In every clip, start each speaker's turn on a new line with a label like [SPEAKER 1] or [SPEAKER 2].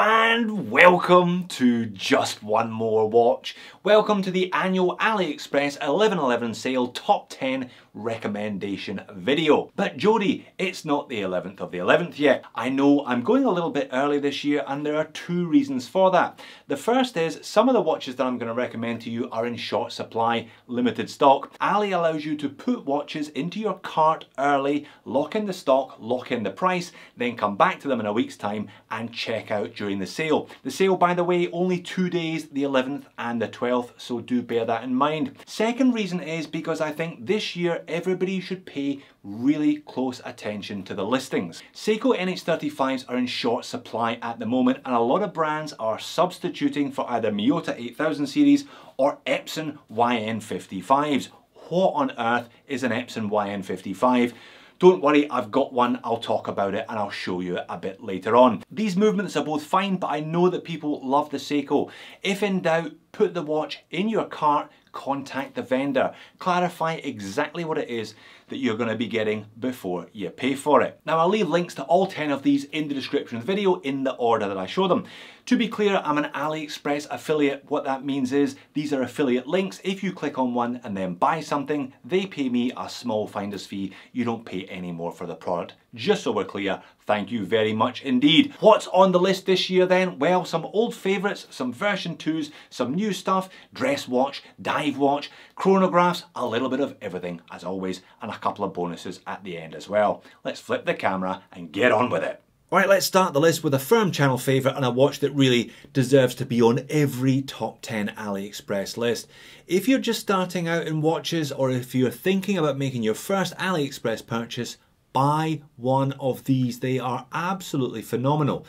[SPEAKER 1] and welcome to Just One More Watch. Welcome to the annual AliExpress 1111 sale top 10 recommendation video. But Jody, it's not the 11th of the 11th yet. I know I'm going a little bit early this year and there are two reasons for that. The first is some of the watches that I'm going to recommend to you are in short supply, limited stock. Ali allows you to put watches into your cart early, lock in the stock, lock in the price, then come back to them in a week's time and check out during the sale. The sale, by the way, only two days, the 11th and the 12th, so do bear that in mind. Second reason is because I think this year everybody should pay really close attention to the listings. Seiko NH35s are in short supply at the moment and a lot of brands are substituting for either Miyota 8000 series or Epson YN55s. What on earth is an Epson YN55? Don't worry, I've got one, I'll talk about it and I'll show you a bit later on. These movements are both fine, but I know that people love the Seiko. If in doubt, put the watch in your cart, contact the vendor. Clarify exactly what it is that you're going to be getting before you pay for it. Now I'll leave links to all 10 of these in the description of the video in the order that I show them. To be clear, I'm an AliExpress affiliate. What that means is these are affiliate links. If you click on one and then buy something, they pay me a small finder's fee. You don't pay any more for the product. Just so we're clear, Thank you very much indeed. What's on the list this year then? Well, some old favourites, some version 2s, some new stuff, dress watch, dive watch, chronographs, a little bit of everything as always, and a couple of bonuses at the end as well. Let's flip the camera and get on with it. Alright, let's start the list with a firm channel favourite and a watch that really deserves to be on every top 10 AliExpress list. If you're just starting out in watches or if you're thinking about making your first AliExpress purchase, buy one of these. They are absolutely phenomenal.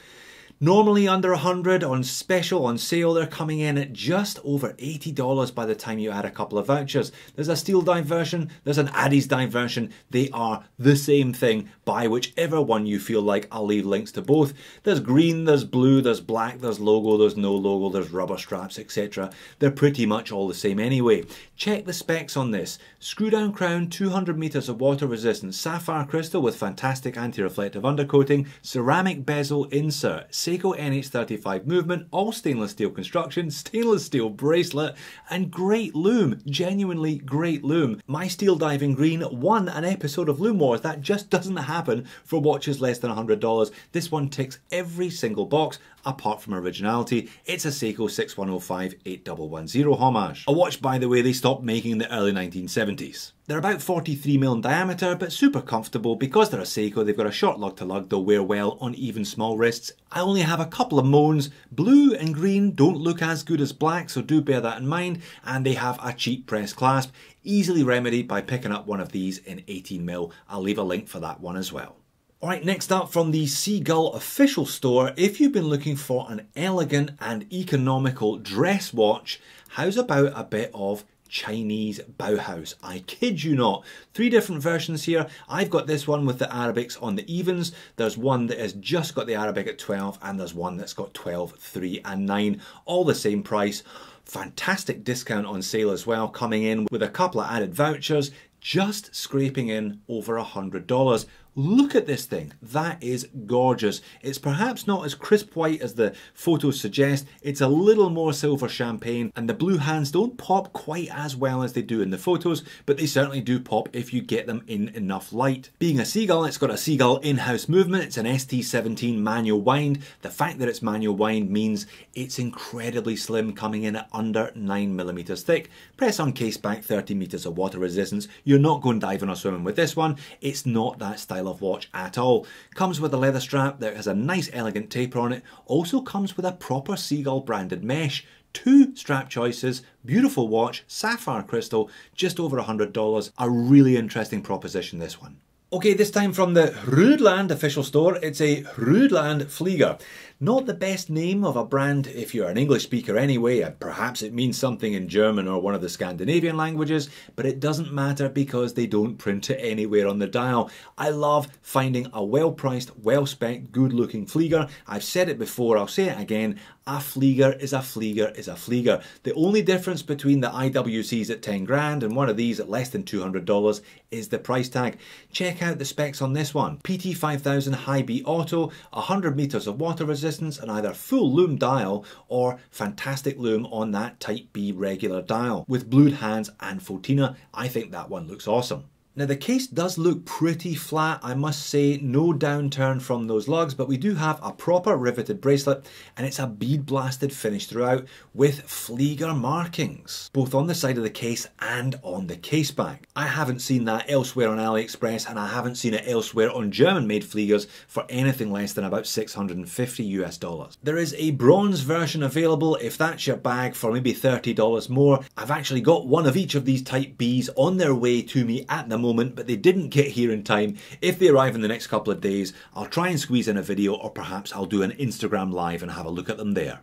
[SPEAKER 1] Normally under 100 on special, on sale, they're coming in at just over $80 by the time you add a couple of vouchers. There's a steel dive version, there's an Addies dive version. They are the same thing. Buy whichever one you feel like. I'll leave links to both. There's green, there's blue, there's black, there's logo, there's no logo, there's rubber straps, etc. They're pretty much all the same anyway. Check the specs on this. Screw down crown, 200 meters of water resistance, sapphire crystal with fantastic anti-reflective undercoating, ceramic bezel insert, Seiko NH35 movement, all stainless steel construction, stainless steel bracelet, and great loom, genuinely great loom. My Steel Diving Green won an episode of Loom Wars. That just doesn't happen for watches less than $100. This one ticks every single box apart from originality. It's a Seiko 6105 8110 homage. A watch, by the way, they stopped making in the early 1970s. They're about 43mm in diameter, but super comfortable because they're a Seiko, they've got a short lug to lug, they'll wear well on even small wrists. I only have a couple of moans. Blue and green don't look as good as black, so do bear that in mind. And they have a cheap press clasp, easily remedied by picking up one of these in 18mm. I'll leave a link for that one as well. Alright, next up from the Seagull official store, if you've been looking for an elegant and economical dress watch, how's about a bit of Chinese Bauhaus. I kid you not. Three different versions here. I've got this one with the Arabics on the evens. There's one that has just got the Arabic at 12 and there's one that's got 12, 3 and 9. All the same price. Fantastic discount on sale as well, coming in with a couple of added vouchers, just scraping in over a $100 Look at this thing. That is gorgeous. It's perhaps not as crisp white as the photos suggest. It's a little more silver champagne and the blue hands don't pop quite as well as they do in the photos, but they certainly do pop if you get them in enough light. Being a Seagull, it's got a Seagull in-house movement. It's an ST17 manual wind. The fact that it's manual wind means it's incredibly slim coming in at under 9mm thick. Press on case back 30 meters of water resistance. You're not going diving or swimming with this one. It's not that stylish style of watch at all. Comes with a leather strap that has a nice elegant taper on it, also comes with a proper Seagull branded mesh, two strap choices, beautiful watch, sapphire crystal, just over $100. A really interesting proposition this one. Okay, this time from the Rudland official store, it's a Rudland Flieger. Not the best name of a brand if you're an English speaker anyway, perhaps it means something in German or one of the Scandinavian languages, but it doesn't matter because they don't print it anywhere on the dial. I love finding a well priced, well spent good looking Flieger. I've said it before, I'll say it again. A Flieger is a Flieger is a Flieger. The only difference between the IWCs at 10 grand and one of these at less than $200 is the price tag. Check out the specs on this one. PT5000 High B Auto, 100 meters of water resistance distance and either full loom dial or fantastic loom on that Type B regular dial. With blued hands and Fotina, I think that one looks awesome. Now the case does look pretty flat, I must say, no downturn from those lugs, but we do have a proper riveted bracelet and it's a bead blasted finish throughout with Flieger markings, both on the side of the case and on the case back. I haven't seen that elsewhere on AliExpress and I haven't seen it elsewhere on German made Fliegers for anything less than about 650 US dollars. There is a bronze version available if that's your bag for maybe $30 more. I've actually got one of each of these type Bs on their way to me at the moment, but they didn't get here in time, if they arrive in the next couple of days, I'll try and squeeze in a video or perhaps I'll do an Instagram live and have a look at them there.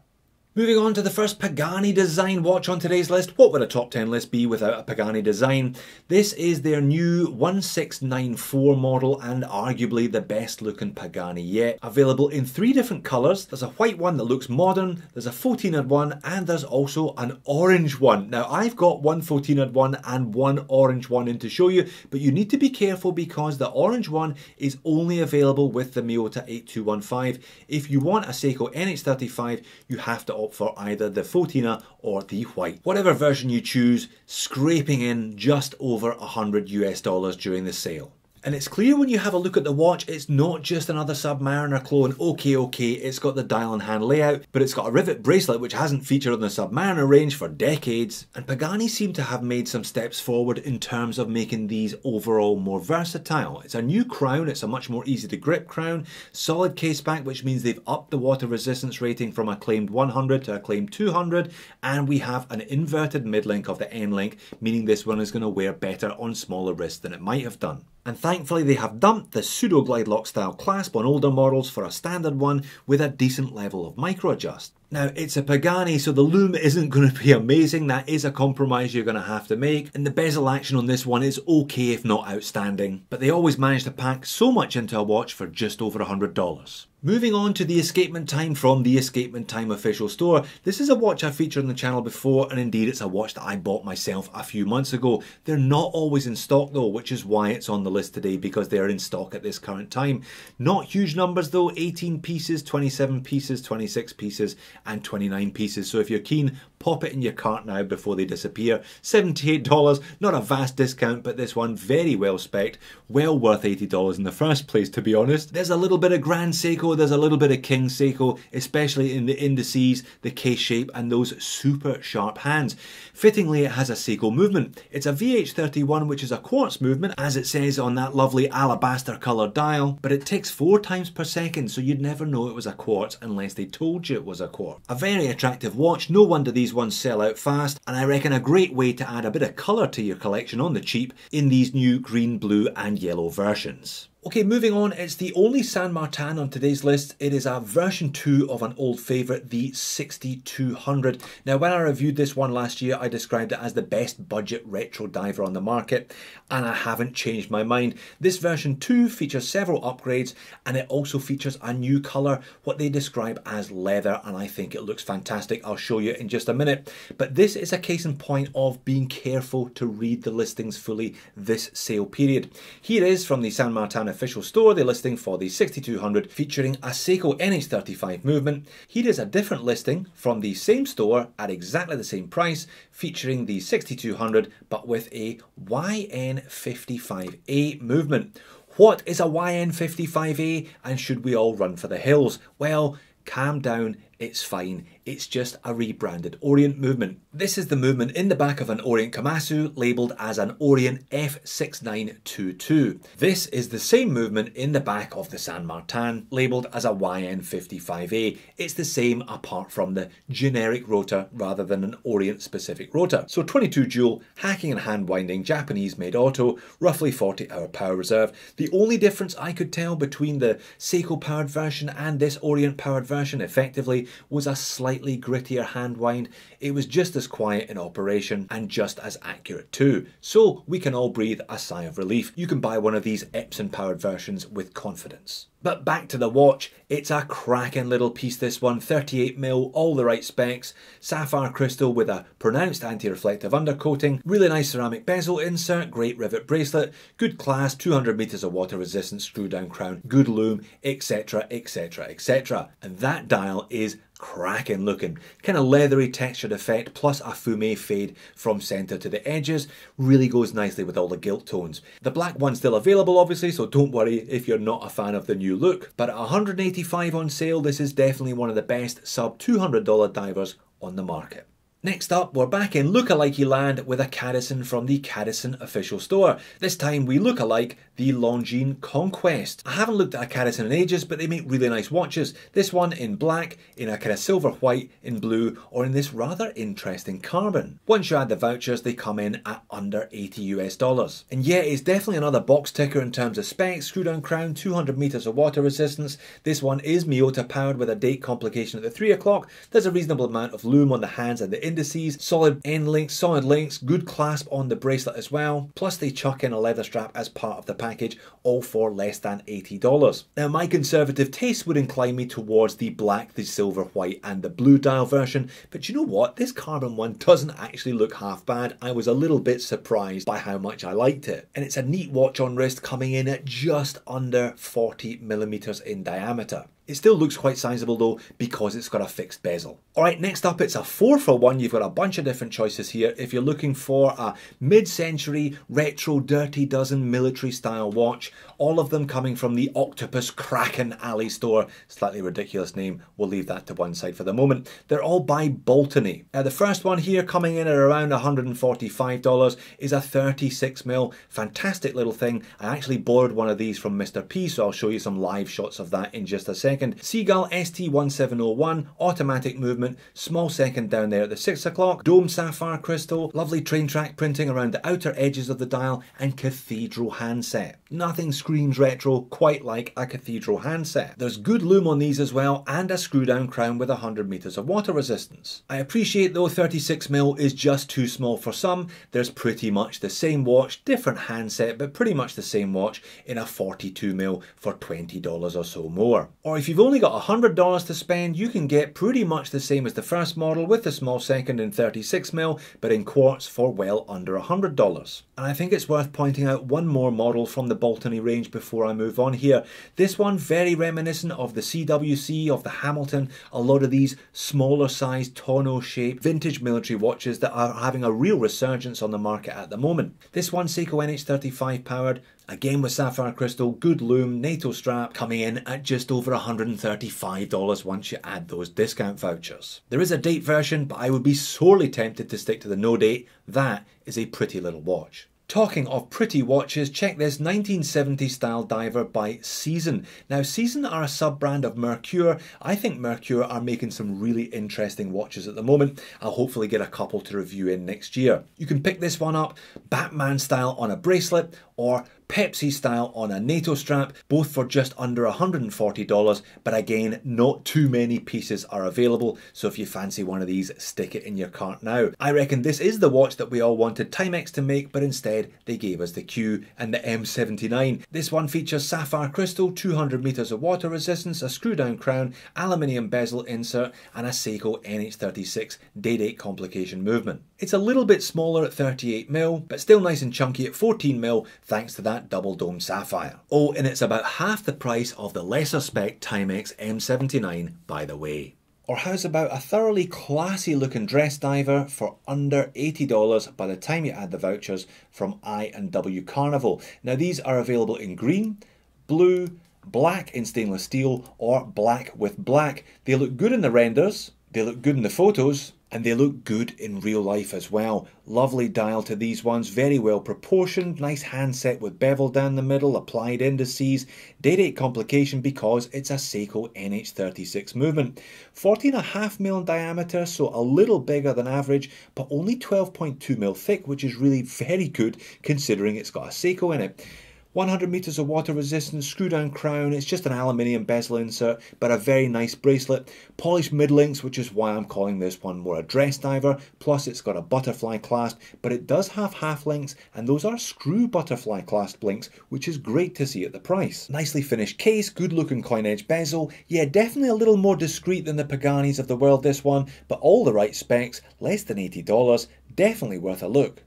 [SPEAKER 1] Moving on to the first Pagani design watch on today's list. What would a top 10 list be without a Pagani design? This is their new 1694 model and arguably the best looking Pagani yet. Available in three different colours. There's a white one that looks modern, there's a 14-odd one, and there's also an orange one. Now I've got one 14-odd one and one orange one in to show you, but you need to be careful because the orange one is only available with the Miota 8215. If you want a Seiko NH35, you have to opt for either the Fotina or the white. Whatever version you choose, scraping in just over 100 US dollars during the sale. And it's clear when you have a look at the watch, it's not just another Submariner clone. Okay, okay, it's got the dial and hand layout, but it's got a rivet bracelet which hasn't featured on the Submariner range for decades. And Pagani seem to have made some steps forward in terms of making these overall more versatile. It's a new crown, it's a much more easy to grip crown, solid case back, which means they've upped the water resistance rating from a claimed 100 to a claimed 200, and we have an inverted mid link of the N link, meaning this one is going to wear better on smaller wrists than it might have done. And thankfully they have dumped the pseudo glide lock style clasp on older models for a standard one with a decent level of micro adjust. Now it's a Pagani so the loom isn't going to be amazing, that is a compromise you're going to have to make and the bezel action on this one is okay if not outstanding, but they always manage to pack so much into a watch for just over $100. Moving on to the escapement time from the escapement time official store. This is a watch I've featured on the channel before and indeed it's a watch that I bought myself a few months ago. They're not always in stock though which is why it's on the list today because they're in stock at this current time. Not huge numbers though 18 pieces, 27 pieces, 26 pieces and 29 pieces so if you're keen Pop it in your cart now before they disappear. $78, not a vast discount, but this one very well specced, well worth $80 in the first place to be honest. There's a little bit of Grand Seiko, there's a little bit of King Seiko, especially in the indices, the K-shape and those super sharp hands. Fittingly, it has a Seiko movement. It's a VH31, which is a quartz movement, as it says on that lovely alabaster coloured dial, but it ticks four times per second, so you'd never know it was a quartz unless they told you it was a quartz. A very attractive watch, no wonder these these ones sell out fast and I reckon a great way to add a bit of colour to your collection on the cheap in these new green, blue and yellow versions. Okay, moving on, it's the only San Martin on today's list. It is a version 2 of an old favourite, the 6200. Now, when I reviewed this one last year, I described it as the best budget retro diver on the market, and I haven't changed my mind. This version 2 features several upgrades, and it also features a new colour, what they describe as leather, and I think it looks fantastic. I'll show you in just a minute. But this is a case in point of being careful to read the listings fully this sale period. Here is from the San Martin official store, the listing for the 6200 featuring a Seiko NH35 movement. Here is a different listing from the same store at exactly the same price, featuring the 6200 but with a YN55A movement. What is a YN55A and should we all run for the hills? Well, calm down, it's fine. It's just a rebranded Orient movement. This is the movement in the back of an Orient Komatsu labelled as an Orient F6922. This is the same movement in the back of the San Martin labelled as a YN55A. It's the same apart from the generic rotor rather than an Orient specific rotor. So 22 joule hacking and hand winding Japanese made auto, roughly 40 hour power reserve. The only difference I could tell between the Seiko powered version and this Orient powered version effectively was a slight slightly grittier hand wind, it was just as quiet in operation and just as accurate too. So we can all breathe a sigh of relief. You can buy one of these Epson powered versions with confidence. But back to the watch, it's a cracking little piece this one, 38mm, all the right specs, sapphire crystal with a pronounced anti-reflective undercoating, really nice ceramic bezel insert, great rivet bracelet, good class, 200 meters of water resistance, screw down crown, good loom, etc, etc, etc. And that dial is cracking looking. Kind of leathery textured effect, plus a fume fade from centre to the edges, really goes nicely with all the gilt tones. The black one's still available obviously, so don't worry if you're not a fan of the new look, but at 185 on sale, this is definitely one of the best sub $200 divers on the market. Next up, we're back in lookalikey land with a Cadison from the Cadison official store. This time we look alike the Longines Conquest. I haven't looked at Akaris in ages, but they make really nice watches. This one in black, in a kind of silver white, in blue, or in this rather interesting carbon. Once you add the vouchers, they come in at under 80 US dollars. And yeah, it's definitely another box ticker in terms of specs, screw down crown, 200 meters of water resistance. This one is Miyota powered with a date complication at the 3 o'clock. There's a reasonable amount of lume on the hands and the indices, solid end links, solid links, good clasp on the bracelet as well. Plus they chuck in a leather strap as part of the package package, all for less than $80. Now my conservative taste would incline me towards the black, the silver, white and the blue dial version, but you know what, this carbon one doesn't actually look half bad. I was a little bit surprised by how much I liked it. And it's a neat watch on wrist coming in at just under 40 millimeters in diameter. It still looks quite sizable though because it's got a fixed bezel. Alright, next up it's a 4 for 1. You've got a bunch of different choices here. If you're looking for a mid-century retro dirty dozen military style watch all of them coming from the Octopus Kraken Alley store. Slightly ridiculous name, we'll leave that to one side for the moment. They're all by Boltony. Now uh, the first one here coming in at around $145 is a 36mm, fantastic little thing. I actually borrowed one of these from Mr. P, so I'll show you some live shots of that in just a second. Seagull ST1701, automatic movement, small second down there at the 6 o'clock, dome sapphire crystal, lovely train track printing around the outer edges of the dial, and cathedral handset. Nothing screw screens retro, quite like a cathedral handset. There's good lume on these as well, and a screw down crown with 100 meters of water resistance. I appreciate though 36mm is just too small for some, there's pretty much the same watch, different handset, but pretty much the same watch in a 42mm for $20 or so more. Or if you've only got $100 to spend, you can get pretty much the same as the first model with the small second in 36mm, but in quartz for well under $100. And I think it's worth pointing out one more model from the Baltony range range before I move on here. This one very reminiscent of the CWC, of the Hamilton, a lot of these smaller sized tonneau shaped vintage military watches that are having a real resurgence on the market at the moment. This one Seiko NH35 powered, Again with sapphire crystal, good loom, NATO strap, coming in at just over $135 once you add those discount vouchers. There is a date version, but I would be sorely tempted to stick to the no date. That is a pretty little watch. Talking of pretty watches, check this 1970 style diver by Season. Now, Season are a sub brand of Mercure. I think Mercure are making some really interesting watches at the moment. I'll hopefully get a couple to review in next year. You can pick this one up Batman style on a bracelet or Pepsi style on a NATO strap, both for just under $140, but again, not too many pieces are available, so if you fancy one of these, stick it in your cart now. I reckon this is the watch that we all wanted Timex to make, but instead they gave us the Q and the M79. This one features sapphire crystal, 200 meters of water resistance, a screw down crown, aluminium bezel insert, and a Seiko NH36 day-date complication movement. It's a little bit smaller at 38mm, but still nice and chunky at 14mm thanks to that that double dome sapphire. Oh, and it's about half the price of the lesser spec Timex M79 by the way. Or how's about a thoroughly classy looking dress diver for under $80 by the time you add the vouchers from I&W Carnival. Now these are available in green, blue, black in stainless steel or black with black. They look good in the renders, they look good in the photos, and they look good in real life as well. Lovely dial to these ones, very well proportioned, nice handset with bevel down the middle, applied indices, day-date complication because it's a Seiko NH36 movement. 14.5 mil in diameter, so a little bigger than average, but only 12.2 mil thick, which is really very good considering it's got a Seiko in it. 100 meters of water resistance, screw down crown, it's just an aluminium bezel insert, but a very nice bracelet. Polished mid links, which is why I'm calling this one more a dress diver, plus it's got a butterfly clasp, but it does have half links, and those are screw butterfly clasp links, which is great to see at the price. Nicely finished case, good looking coin edge bezel, yeah, definitely a little more discreet than the Paganis of the world, this one, but all the right specs, less than $80, definitely worth a look.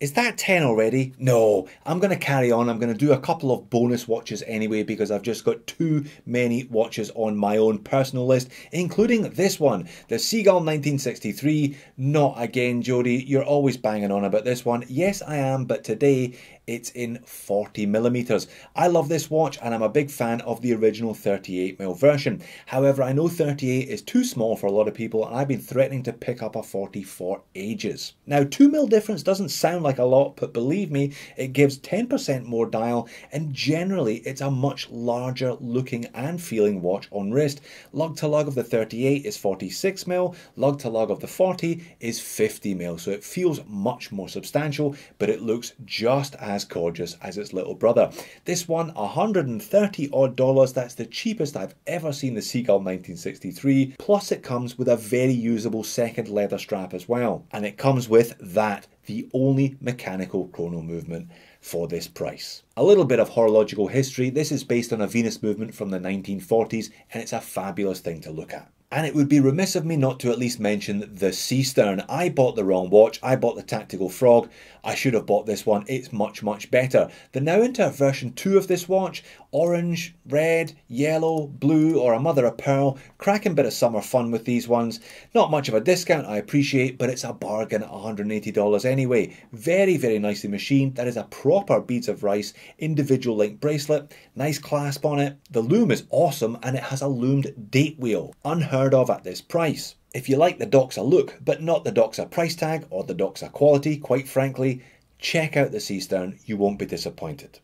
[SPEAKER 1] Is that 10 already? No, I'm going to carry on. I'm going to do a couple of bonus watches anyway because I've just got too many watches on my own personal list, including this one, the Seagull 1963. Not again, Jody. You're always banging on about this one. Yes, I am, but today it's in 40 millimeters. I love this watch and I'm a big fan of the original 38mm version. However, I know 38 is too small for a lot of people and I've been threatening to pick up a 40 for ages. Now, 2 mil difference doesn't sound like a lot, but believe me, it gives 10% more dial and generally it's a much larger looking and feeling watch on wrist. Lug to lug of the 38 is 46 mil. lug to lug of the 40 is 50 mil. so it feels much more substantial, but it looks just as as gorgeous as its little brother. This one, 130 odd dollars, that's the cheapest I've ever seen the Seagull 1963, plus it comes with a very usable second leather strap as well. And it comes with that, the only mechanical chrono movement for this price. A little bit of horological history, this is based on a Venus movement from the 1940s and it's a fabulous thing to look at. And it would be remiss of me not to at least mention the Sea Stern. I bought the wrong watch. I bought the Tactical Frog. I should have bought this one. It's much, much better. The now into version 2 of this watch. Orange, red, yellow, blue, or a mother of pearl. Cracking bit of summer fun with these ones. Not much of a discount, I appreciate, but it's a bargain at $180 anyway. Very, very nicely machined. That is a proper beads of rice individual link bracelet. Nice clasp on it. The loom is awesome, and it has a loomed date wheel. Unheard of at this price. If you like the Doxa look, but not the Doxa price tag or the Doxa quality, quite frankly, check out the Sea Stern, you won't be disappointed.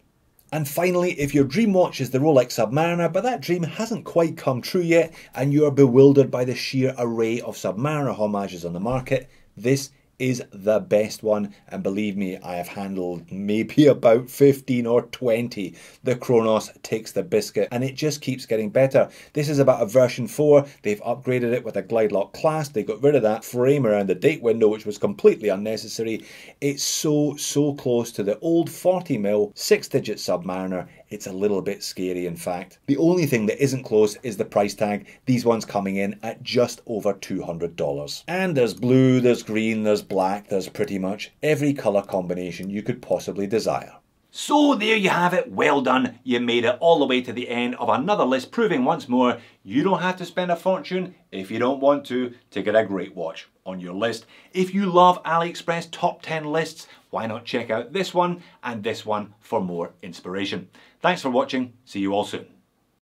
[SPEAKER 1] And finally, if your dream watch is the Rolex Submariner, but that dream hasn't quite come true yet, and you are bewildered by the sheer array of Submariner homages on the market, this is the best one. And believe me, I have handled maybe about 15 or 20. The Kronos takes the biscuit and it just keeps getting better. This is about a version 4. They've upgraded it with a glide lock clasp. They got rid of that frame around the date window, which was completely unnecessary. It's so, so close to the old 40mm six-digit Submariner it's a little bit scary in fact. The only thing that isn't close is the price tag, these ones coming in at just over $200. And there's blue, there's green, there's black, there's pretty much every colour combination you could possibly desire. So there you have it, well done. You made it all the way to the end of another list proving once more you don't have to spend a fortune if you don't want to to get a great watch on your list. If you love AliExpress top 10 lists, why not check out this one and this one for more inspiration. Thanks for watching. See you all soon.